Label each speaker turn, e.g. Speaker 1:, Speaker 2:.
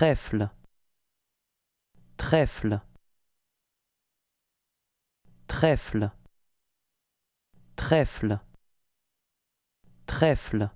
Speaker 1: trèfle trèfle trèfle trèfle trèfle